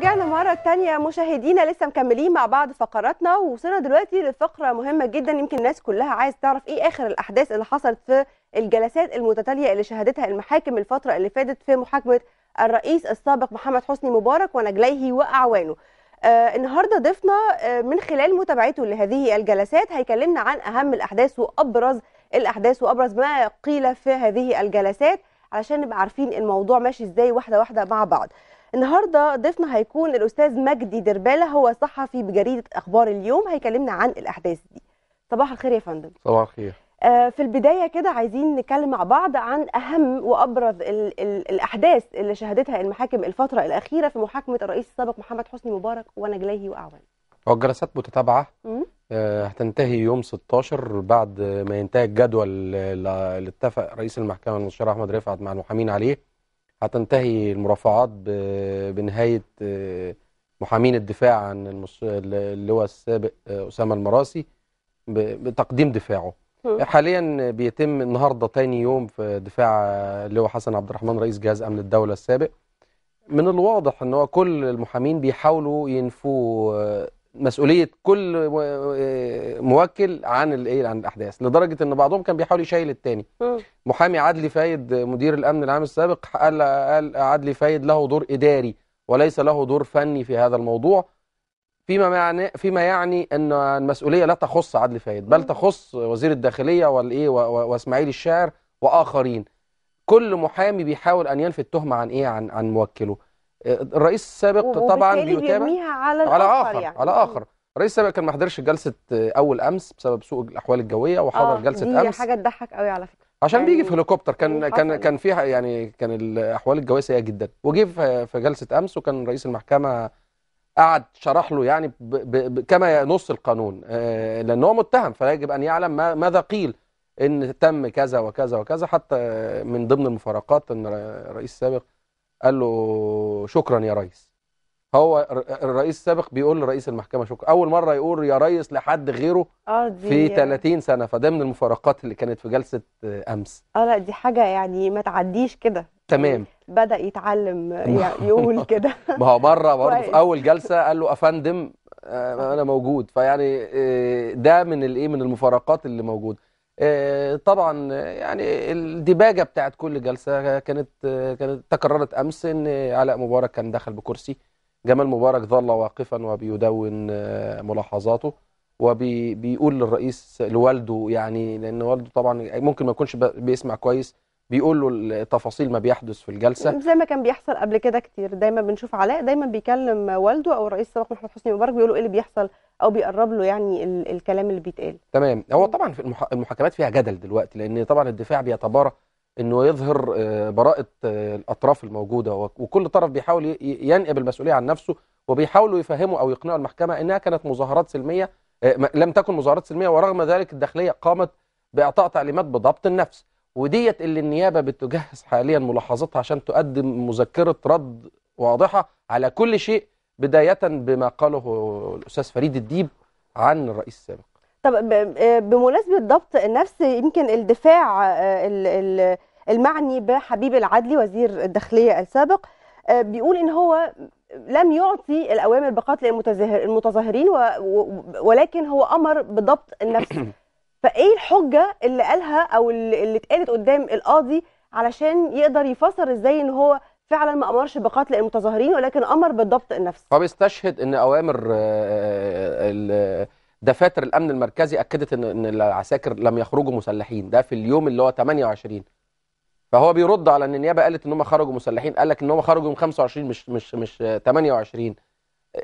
ورجعنا مرة تانية مشاهدينا لسه مكملين مع بعض فقراتنا ووصلنا دلوقتي لفقرة مهمة جدا يمكن الناس كلها عايز تعرف ايه اخر الاحداث اللي حصلت في الجلسات المتتالية اللي شهدتها المحاكم الفترة اللي فاتت في محاكمة الرئيس السابق محمد حسني مبارك ونجليه واعوانه. آه النهارده ضيفنا آه من خلال متابعته لهذه الجلسات هيكلمنا عن اهم الاحداث وابرز الاحداث وابرز ما قيل في هذه الجلسات علشان نبقى عارفين الموضوع ماشي ازاي واحده واحده مع بعض. النهارده ضيفنا هيكون الاستاذ مجدي درباله هو صحفي بجريده اخبار اليوم هيكلمنا عن الاحداث دي صباح الخير يا فندم صباح الخير آه، في البدايه كده عايزين نتكلم مع بعض عن اهم وابرز الـ الـ الاحداث اللي شهدتها المحاكم الفتره الاخيره في محاكمه الرئيس السابق محمد حسني مبارك ونجليه واعوانه هو الجلسات متتابعه آه هتنتهي يوم 16 بعد ما ينتهي الجدول اللي اتفق رئيس المحكمه المستشار احمد رفعت مع المحامين عليه هتنتهي المرافعات بنهاية آه، محامين الدفاع عن اللواء السابق آه، أسامة المراسي بتقديم دفاعه حاليا بيتم النهارده تاني يوم في دفاع اللواء حسن عبد الرحمن رئيس جهاز امن الدوله السابق من الواضح ان هو كل المحامين بيحاولوا ينفوا آه، مسؤوليه كل موكل عن الايه عن الاحداث لدرجه ان بعضهم كان بيحاول يشيل التاني محامي عدلي فايد مدير الامن العام السابق قال قال عدلي فايد له دور اداري وليس له دور فني في هذا الموضوع فيما معنى فيما يعني ان المسؤوليه لا تخص عدلي فايد بل تخص وزير الداخليه والايه واسماعيل الشاعر واخرين كل محامي بيحاول ان ينفي التهمه عن ايه عن عن موكله الرئيس السابق طبعا بيتابع على على اخر يعني. على اخر الرئيس السابق كان ما حضرش جلسه آه، اول امس بسبب سوء الاحوال الجويه وحضر آه جلسه دي امس دي حاجه تضحك قوي على فكره عشان يعني بيجي في هليكوبتر كان كان يعني. كان فيها يعني كان الاحوال الجويه سيئه جدا وجه في جلسه امس وكان رئيس المحكمه قعد شرح له يعني ب ب كما ينص القانون آه، لان هو متهم فيجب ان يعلم ماذا قيل ان تم كذا وكذا وكذا حتى من ضمن المفارقات ان الرئيس السابق قال له شكرا يا ريس هو الرئيس السابق بيقول لرئيس المحكمة شكرا أول مرة يقول يا ريس لحد غيره في 30 يعني. سنة فده من المفارقات اللي كانت في جلسة أمس اه لا دي حاجة يعني ما تعديش كده تمام بدأ يتعلم يقول كده ما هو بره برضه في أول جلسة قال له أفندم آه، أنا موجود فيعني آه، ده من الإيه من المفارقات اللي موجوده آه، طبعا يعني الديباجه بتاعت كل جلسه كانت كانت تكررت امس ان علاء مبارك كان دخل بكرسي جمال مبارك ظل واقفا وبيدون آه، ملاحظاته وبيقول للرئيس لوالده يعني لان والده طبعا ممكن ما يكونش بيسمع كويس بيقول له تفاصيل ما بيحدث في الجلسه زي ما كان بيحصل قبل كده كتير دايما بنشوف علاء دايما بيكلم والده او الرئيس السابق محمد حسني مبارك بيقول له ايه اللي بيحصل او بيقرب له يعني ال الكلام اللي بيتقال تمام هو طبعا في المحاكمات فيها جدل دلوقتي لان طبعا الدفاع بيتبارى انه يظهر آه، براءه آه، الاطراف الموجوده وكل طرف بيحاول ينقب المسؤوليه عن نفسه وبيحاولوا يفهموا او يقنعوا المحكمه انها كانت مظاهرات سلميه آه، لم تكن مظاهرات سلميه ورغم ذلك الداخليه قامت باعطاء تعليمات بضبط النفس وديت اللي النيابه بتجهز حاليا ملاحظتها عشان تقدم مذكره رد واضحه على كل شيء بداية بما قاله الأستاذ فريد الديب عن الرئيس السابق طب آه، بمناسبة ضبط النفس يمكن الدفاع آه، المعني بحبيب العدلي وزير الداخلية السابق آه، بيقول إن هو لم يعطي الأوامر بقتل المتظاهرين ولكن هو أمر بضبط النفس فإيه الحجة اللي قالها أو اللي اتقالت قدام القاضي علشان يقدر يفسر إزاي إن هو فعلا ما امرش بقتل المتظاهرين ولكن امر بالضبط النفسي طب استشهد ان اوامر آه، آه، دفاتر الامن المركزي اكدت ان العساكر لم يخرجوا مسلحين ده في اليوم اللي هو 28 فهو بيرد على ان النيابه قالت ان هم خرجوا مسلحين قال لك ان هم خرجوا يوم 25 مش مش مش 28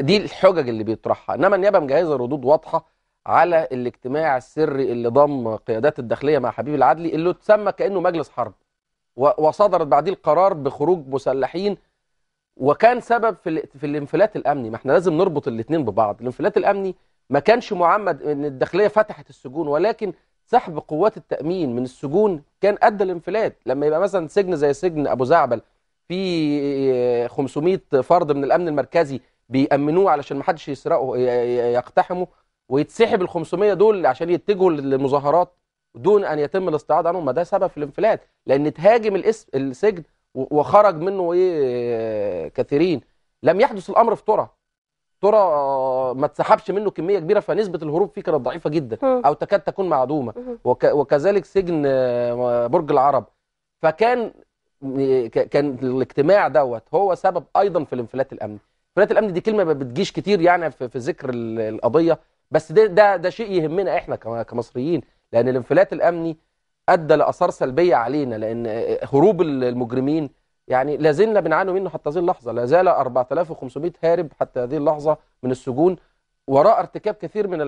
دي الحجج اللي بيطرحها انما النيابه مجهزه ردود واضحه على الاجتماع السري اللي ضم قيادات الداخليه مع حبيب العدلي اللي اتسمى كانه مجلس حرب وصدرت بعديه القرار بخروج مسلحين وكان سبب في, في الانفلات الامني ما احنا لازم نربط الاثنين ببعض الانفلات الامني ما كانش معمد ان الداخليه فتحت السجون ولكن سحب قوات التامين من السجون كان ادى الانفلات لما يبقى مثلا سجن زي سجن ابو زعبل في 500 فرد من الامن المركزي بيامنوه علشان ما حدش يسرقه يقتحمه ويتسحب ال 500 دول عشان يتجهوا للمظاهرات دون ان يتم الاستعاضه عنه ما ده سبب في الانفلات لان تهاجم الاسم السجن وخرج منه ايه كثيرين لم يحدث الامر في ترى ترى آه، ما اتسحبش منه كميه كبيره فنسبه الهروب فيه كانت ضعيفه جدا او تكاد تكون معدومه وكذلك سجن آه، برج العرب فكان كان الاجتماع دوت هو سبب ايضا في الانفلات الامني انفلات الامن دي كلمه ما بتجيش كتير يعني في, في ذكر القضيه بس ده ده ده شيء يهمنا احنا كمصريين لأن الانفلات الأمني أدى لأثار سلبية علينا لأن هروب المجرمين يعني لازلنا بنعاني منه حتى هذه اللحظة لا زال 4500 هارب حتى هذه اللحظة من السجون وراء ارتكاب كثير من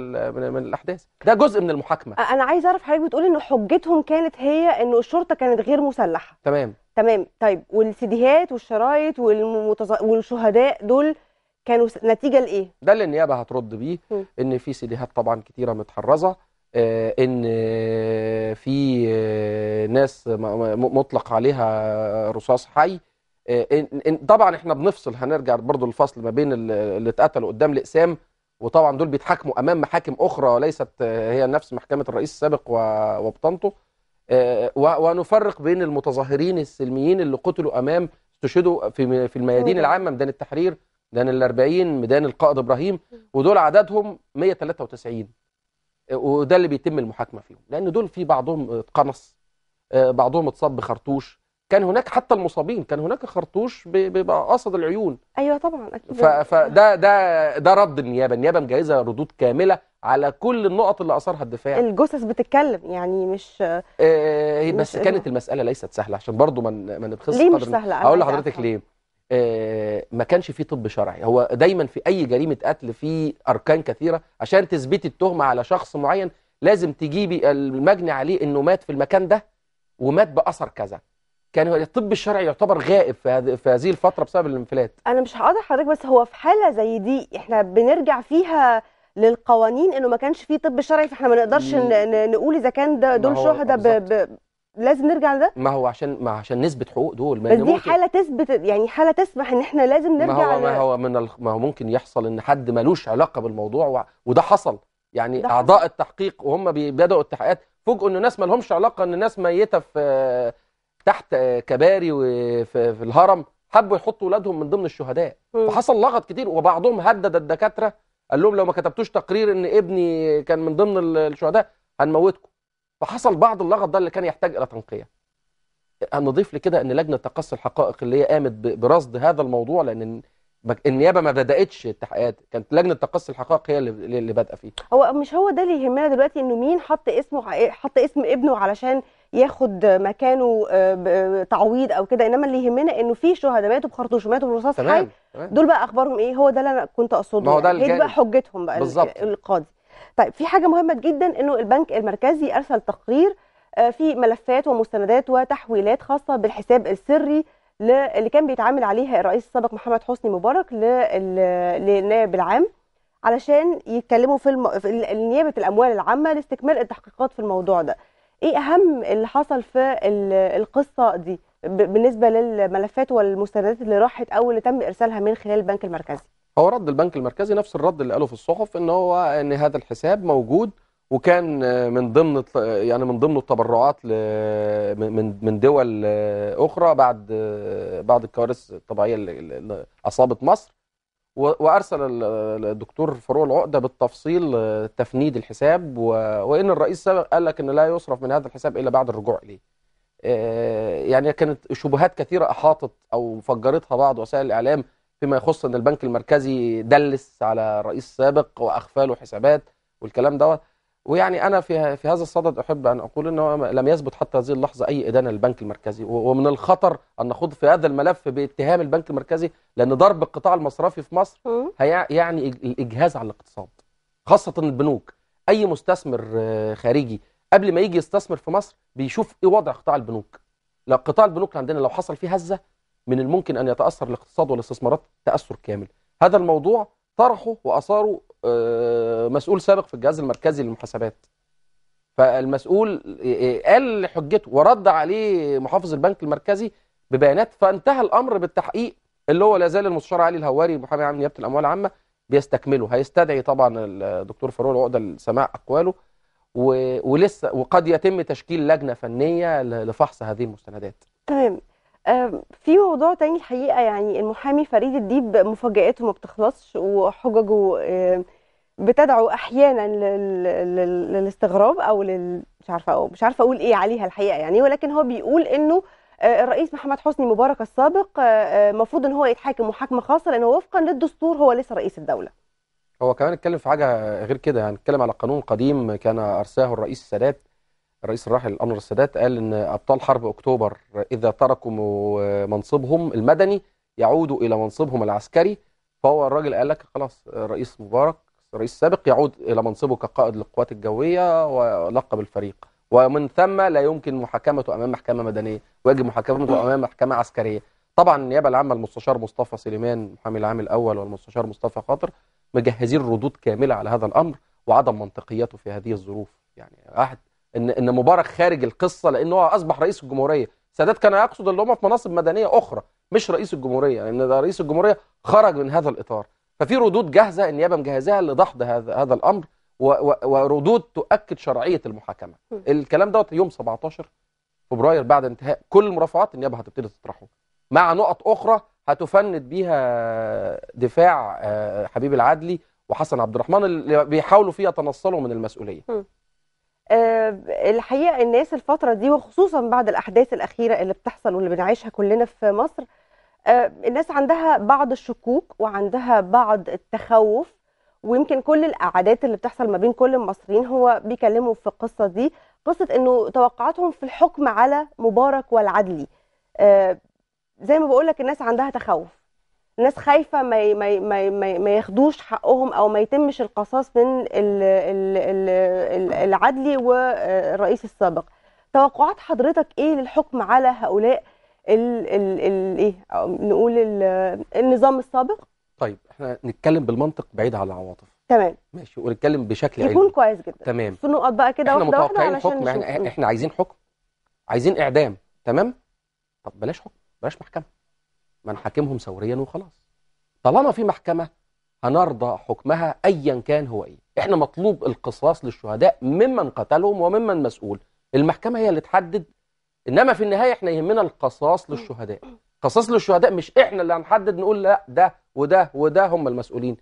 من الاحداث ده جزء من المحاكمه انا عايز اعرف حضرتك بتقول ان حجتهم كانت هي انه الشرطه كانت غير مسلحه تمام تمام طيب والسيديهات والشرايط والمتز... والشهداء دول كانوا نتيجه لايه ده اللي النيابه هترد بيه م. ان في سيديهات طبعا كتيره متحرزه آه، ان آه، في آه، ناس مطلق عليها رصاص حي طبعا احنا بنفصل هنرجع برضو للفصل ما بين اللي اتقتلوا قدام الاقسام وطبعا دول بيتحاكموا امام محاكم اخرى ليست هي نفس محكمه الرئيس السابق وبطنته ونفرق بين المتظاهرين السلميين اللي قتلوا امام استشهدوا في في الميادين العامه ميدان التحرير ميدان ال 40 ميدان القائد ابراهيم ودول عددهم 193 وده اللي بيتم المحاكمه فيهم لان دول في بعضهم اتقنص آه، بعضهم اتصاب بخرطوش كان هناك حتى المصابين كان هناك خرطوش بقصد العيون ايوه طبعا اكيد فده ده ده رد النيابه النيابه مجهزه ردود كامله على كل النقط اللي اثارها الدفاع الجثث بتتكلم يعني مش آه بس مش كانت المساله ليست سهله عشان برضو ما نبخسش قدر ليه مش سهله اقول لحضرتك ليه آه، ما كانش فيه طب شرعي هو دايما في اي جريمه قتل في اركان كثيره عشان تثبتي التهمه على شخص معين لازم تجيبي المجني عليه انه مات في المكان ده ومات باثر كذا كان الطب الشرعي يعتبر غائب في هذه الفتره بسبب الانفلات انا مش هقاطع حضرتك بس هو في حاله زي دي احنا بنرجع فيها للقوانين انه ما كانش فيه طب شرعي فاحنا ما نقدرش نقول اذا كان دول شهداء لازم نرجع لده ما هو عشان ما عشان نثبت حقوق دول ما بس دي ممكن... حاله تثبت يعني حاله تسمح ان احنا لازم نرجع ما هو ما هو من ال... ما هو ممكن يحصل ان حد ملوش علاقه بالموضوع و... وده حصل يعني اعضاء حصل. التحقيق وهم بيبداوا التحقيقات فوجئوا ان ناس ما لهمش علاقه ان ناس ميته في تحت كباري وفي في الهرم حبوا يحطوا اولادهم من ضمن الشهداء م. فحصل لغط كتير وبعضهم هدد الدكاتره قال لهم لو ما كتبتوش تقرير ان ابني كان من ضمن الشهداء هنموتكم فحصل بعض اللغط ده اللي كان يحتاج الى تنقيه هنضيف لكده ان لجنه تقصي الحقائق اللي هي قامت برصد هذا الموضوع لان النيابه ما بداتش التحقيقات كانت لجنه تقصي الحقائق هي اللي, اللي بادئه فيه هو مش هو ده اللي يهمنا دلوقتي انه مين حط اسمه حط اسم ابنه علشان ياخد مكانه آه، تعويض او كده انما اللي يهمنا انه في شهداء ماتوا بخرطوش ماتوا برصاص حي دول بقى اخبارهم ايه هو ده اللي انا كنت اقصده ما هو ده يعني. هي بقى حجتهم بقى بالزبط. القاضي طيب في حاجه مهمه جدا انه البنك المركزي ارسل تقرير آه، في ملفات ومستندات وتحويلات خاصه بالحساب السري اللي كان بيتعامل عليها الرئيس السابق محمد حسني مبارك للنائب العام علشان يتكلموا في, الم... في نيابه الاموال العامه لاستكمال التحقيقات في الموضوع ده ايه اهم اللي حصل في القصه دي بالنسبه للملفات والمستندات اللي راحت او اللي تم ارسالها من خلال البنك المركزي هو رد البنك المركزي نفس الرد اللي قاله في الصحف ان هو ان هذا الحساب موجود وكان من ضمن يعني من ضمن التبرعات من من دول اخرى بعد بعد الكوارث الطبيعيه اللي اصابت مصر وارسل الدكتور فاروق العقده بالتفصيل تفنيد الحساب وان الرئيس قال لك ان لا يصرف من هذا الحساب الا بعد الرجوع اليه. آه، يعني كانت شبهات كثيره احاطت او فجرتها بعض وسائل الاعلام فيما يخص ان البنك المركزي دلس على رئيس سابق واخفى له حسابات والكلام دوت ويعني انا في في هذا الصدد احب ان اقول انه لم يثبت حتى هذه اللحظه اي ادانه للبنك المركزي ومن الخطر ان نخوض في هذا الملف باتهام البنك المركزي لان ضرب القطاع المصرفي في مصر يعني الاجهاز على الاقتصاد خاصه البنوك اي مستثمر آه، خارجي قبل ما يجي يستثمر في مصر بيشوف ايه وضع قطاع البنوك لو قطاع البنوك عندنا لو حصل فيه هزه من الممكن أن يتأثر الاقتصاد والاستثمارات تأثر كامل هذا الموضوع طرحه وأثاره آه، مسؤول سابق في الجهاز المركزي للمحاسبات فالمسؤول آه، آه، قال حجته ورد عليه محافظ البنك المركزي ببيانات فانتهى الأمر بالتحقيق اللي هو لا المستشار علي الهواري محامي عام نيابة الأموال العامة بيستكمله هيستدعي طبعا الدكتور فاروق العقدة لسماع أقواله ولسه وقد يتم تشكيل لجنة فنية لفحص هذه المستندات تمام في موضوع تاني الحقيقه يعني المحامي فريد الديب مفاجآته ما بتخلصش وحججه بتدعو احيانا للاستغراب او لل... مش عارفه مش عارفه اقول ايه عليها الحقيقه يعني ولكن هو بيقول انه آه، الرئيس محمد حسني مبارك السابق المفروض آه، آه، ان هو يتحاكم محاكمه خاصه لانه وفقا للدستور هو لسه رئيس الدوله. هو كمان اتكلم في حاجه غير كده هنتكلم يعني اتكلم على قانون قديم كان ارساه الرئيس السادات الرئيس الراحل انور السادات قال ان ابطال حرب اكتوبر اذا تركوا منصبهم المدني يعودوا الى منصبهم العسكري فهو الراجل قال لك خلاص الرئيس مبارك الرئيس السابق يعود الى منصبه كقائد للقوات الجويه ولقب الفريق ومن ثم لا يمكن محاكمته امام محكمه مدنيه ويجب محاكمته امام محكمه عسكريه طبعا النيابه العامه المستشار مصطفى سليمان المحامي العام الاول والمستشار مصطفى خاطر مجهزين ردود كامله على هذا الامر وعدم منطقيته في هذه الظروف يعني واحد ان ان مبارك خارج القصه لان هو اصبح رئيس الجمهوريه سادات كان يقصد اللي هم في مناصب مدنيه اخرى مش رئيس الجمهوريه لان يعني ده رئيس الجمهوريه خرج من هذا الاطار ففي ردود جاهزه النيابه مجهزاها لضحض هذا هذا الامر وردود تؤكد شرعيه المحاكمه الكلام دوت يوم 17 فبراير بعد انتهاء كل المرافعات النيابه هتبتدي تطرحه مع نقط اخرى هتفند بيها دفاع آه، حبيب العدلي وحسن عبد الرحمن اللي بيحاولوا فيه يتنصلوا من المسؤوليه آه، الحقيقه الناس الفتره دي وخصوصا بعد الاحداث الاخيره اللي بتحصل واللي بنعيشها كلنا في مصر آه، الناس عندها بعض الشكوك وعندها بعض التخوف ويمكن كل القعدات اللي بتحصل ما بين كل المصريين هو بيكلموا في القصه دي قصه انه توقعاتهم في الحكم على مبارك والعدلي آه، زي ما بقول لك الناس عندها تخوف الناس خايفه ما ما ما ما ياخدوش حقهم او ما يتمش القصاص من العدلي والرئيس السابق توقعات حضرتك ايه للحكم على هؤلاء ال ال ال ايه نقول ال النظام السابق طيب احنا نتكلم بالمنطق بعيد عن العواطف تمام ماشي ونتكلم بشكل علمي يكون كويس جدا تمام في نقط بقى كده واحده واحده علشان حكم احنا, احنا عايزين حكم عايزين اعدام تمام طب بلاش حكم بلاش محكمه ما نحاكمهم ثوريا وخلاص طالما في محكمة هنرضى حكمها أيا كان هو إيه إحنا مطلوب القصاص للشهداء ممن قتلهم وممن مسؤول المحكمة هي اللي تحدد إنما في النهاية إحنا يهمنا القصاص للشهداء قصاص للشهداء مش إحنا اللي هنحدد نقول لا ده وده وده هم المسؤولين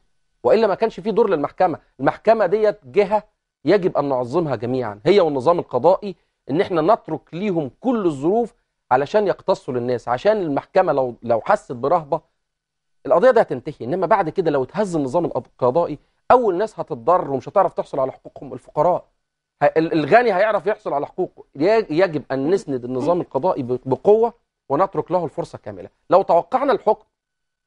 وإلا ما كانش في دور للمحكمة المحكمة ديت جهة يجب أن نعظمها جميعا هي والنظام القضائي إن إحنا نترك ليهم كل الظروف علشان يقتصوا للناس عشان المحكمة لو لو حست برهبة القضية دي هتنتهي إنما بعد كده لو اتهز النظام القضائي أول ناس هتتضرر ومش هتعرف تحصل على حقوقهم الفقراء الغني هيعرف يحصل على حقوقه يجب أن نسند النظام القضائي بقوة ونترك له الفرصة كاملة لو توقعنا الحكم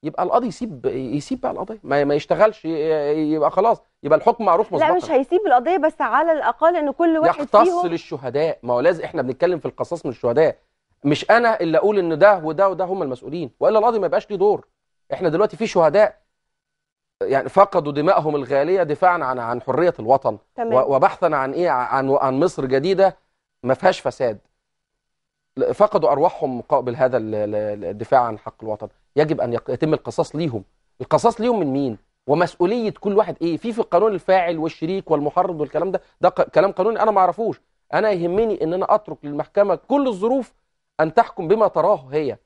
يبقى القاضي يسيب يسيب بقى القضيه ما, ما يشتغلش يبقى خلاص يبقى الحكم معروف مظبوط لا مش هيسيب القضيه بس على الاقل ان كل واحد يختص فيهم يختص للشهداء ما هو لازم احنا بنتكلم في القصاص من الشهداء مش انا اللي اقول ان ده وده وده هم المسؤولين والا القاضي ما يبقاش ليه دور احنا دلوقتي في شهداء يعني فقدوا دمائهم الغاليه دفاعا عن عن حريه الوطن تمام. وبحثا عن ايه عن عن مصر جديده ما فيهاش فساد فقدوا ارواحهم مقابل هذا الدفاع عن حق الوطن يجب ان يتم القصاص ليهم القصاص ليهم من مين ومسؤوليه كل واحد ايه في في القانون الفاعل والشريك والمحرض والكلام ده ده كلام قانوني انا ما اعرفوش انا يهمني ان انا اترك للمحكمه كل الظروف ان تحكم بما تراه هي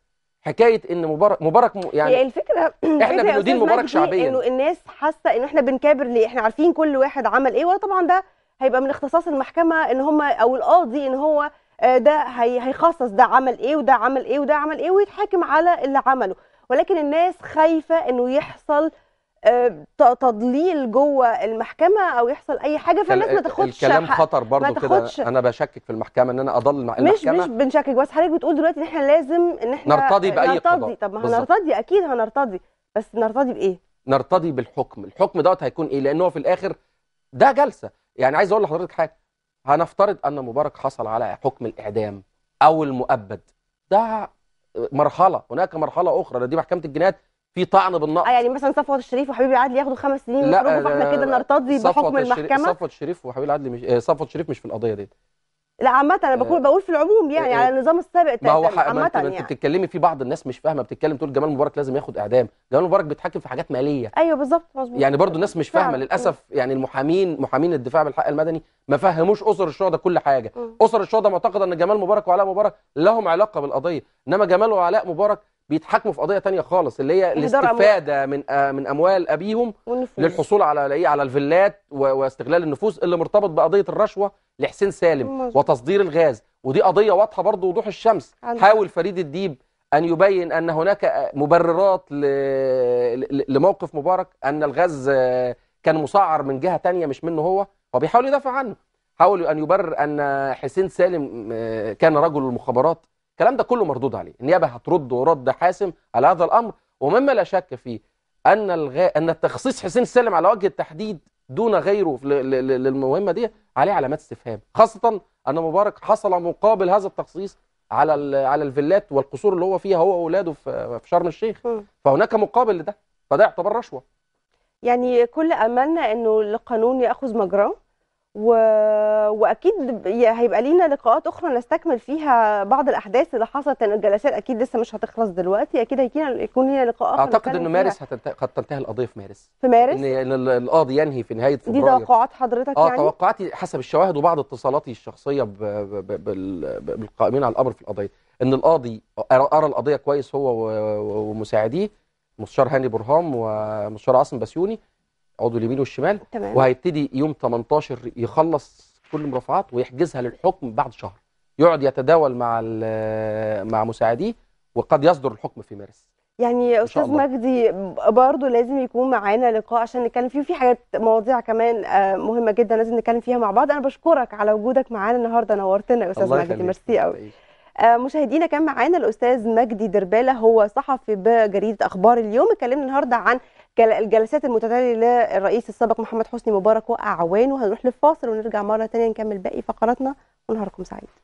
حكايه ان مبارك مبارك يعني هي الفكره احنا بندين مبارك شعبيا انه الناس حاسه ان احنا بنكابر ليه احنا عارفين كل واحد عمل ايه وطبعا ده هيبقى من اختصاص المحكمه ان هم او القاضي ان هو آه، ده هيخصص ده عمل ايه وده عمل ايه وده عمل ايه ويتحاكم على اللي عمله ولكن الناس خايفه انه يحصل آه، تضليل جوه المحكمه او يحصل اي حاجه فالناس ما تاخدش الكلام خطر برضو كده انا بشكك في المحكمه ان انا اضل المحكمه مش مش بنشكك بس حضرتك بتقول دلوقتي ان احنا لازم ان احنا نرتضي باي قضاء نرتضي طب ما هنرتضي اكيد هنرتضي بس نرتضي بايه نرتضي بالحكم الحكم دوت هيكون ايه لان هو في الاخر ده جلسه يعني عايز اقول لحضرتك حاجه هنفترض ان مبارك حصل على حكم الاعدام او المؤبد ده مرحله هناك مرحله اخرى دي محكمه الجنايات في طعن بالنقص آه، يعني مثلا صفوت الشريف وحبيبي عدلي ياخدوا خمس سنين لا فاحنا كده نرتضي بحكم المحكمه صفوت الشريف وحبيبي عدلي مش آه، صفوت الشريف مش في القضيه ديت لا عامة انا بقول آه، بقول في العموم يعني على النظام السابق ما هو عامة يعني انت بتتكلمي في بعض الناس مش فاهمه بتتكلم تقول جمال مبارك لازم ياخد اعدام، جمال مبارك بيتحكم في حاجات ماليه ايوه بالظبط مظبوط يعني برضو الناس مش فاهمه للاسف يعني المحامين محامين الدفاع بالحق المدني ما فهموش اسر الشهداء كل حاجه، اسر الشهداء معتقده ان جمال مبارك وعلاء مبارك لهم علاقه بالقضيه، انما جمال وعلاء مبارك بيتحاكموا في قضيه تانية خالص اللي هي الاستفاده من آه، من اموال ابيهم والنفوس. للحصول على ايه على الفيلات واستغلال النفوس اللي مرتبط بقضيه الرشوه لحسين سالم مزبوط. وتصدير الغاز ودي قضيه واضحه برضه وضوح الشمس عندي. حاول فريد الديب ان يبين ان هناك آه، مبررات ل... لموقف مبارك ان الغاز آه، كان مسعر من جهه تانية مش منه هو هو بيحاول يدافع عنه حاول ان يبرر ان حسين سالم كان رجل المخابرات الكلام ده كله مردود عليه النيابه هترد ورد حاسم على هذا الامر ومما لا شك فيه ان الغ... ان تخصيص حسين السالم على وجه التحديد دون غيره للمهمه دي عليه علامات استفهام خاصه ان مبارك حصل مقابل هذا التخصيص على ال... على الفيلات والقصور اللي هو فيها هو واولاده في... في شرم الشيخ فهناك مقابل لده فده يعتبر رشوه يعني كل املنا انه القانون ياخذ مجراه و... واكيد هيبقى لينا لقاءات اخرى نستكمل فيها بعض الاحداث اللي حصلت لان الجلسات اكيد لسه مش هتخلص دلوقتي اكيد هيكون يكون لينا لقاء اعتقد انه مارس هتنت... قد تنتهي القضيه في مارس في مارس ان القاضي ينهي في نهايه فبراير دي توقعات حضرتك آه يعني اه توقعاتي حسب الشواهد وبعض اتصالاتي الشخصيه ب... ب... ب... بالقائمين على الامر في القضيه ان القاضي قرا القضيه كويس هو و... ومساعديه مستشار هاني برهام ومستشار عاصم بسيوني عضو اليمين والشمال تمام. وهيبتدي يوم 18 يخلص كل المرافعات ويحجزها للحكم بعد شهر يقعد يتداول مع آه، مع مساعديه وقد يصدر الحكم في مارس يعني استاذ مجدي برضه لازم يكون معانا لقاء عشان نتكلم فيه في حاجات مواضيع كمان آه، مهمه جدا لازم نتكلم فيها مع بعض انا بشكرك على وجودك معانا النهارده نورتنا يا استاذ مجدي ميرسي قوي آه، مشاهدينا كان معانا الاستاذ مجدي درباله هو صحفي بجريده اخبار اليوم اتكلمنا النهارده عن الجلسات المتتاليه للرئيس السابق محمد حسني مبارك واعوانه هنروح للفاصل ونرجع مره ثانيه نكمل باقي فقراتنا ونهاركم سعيد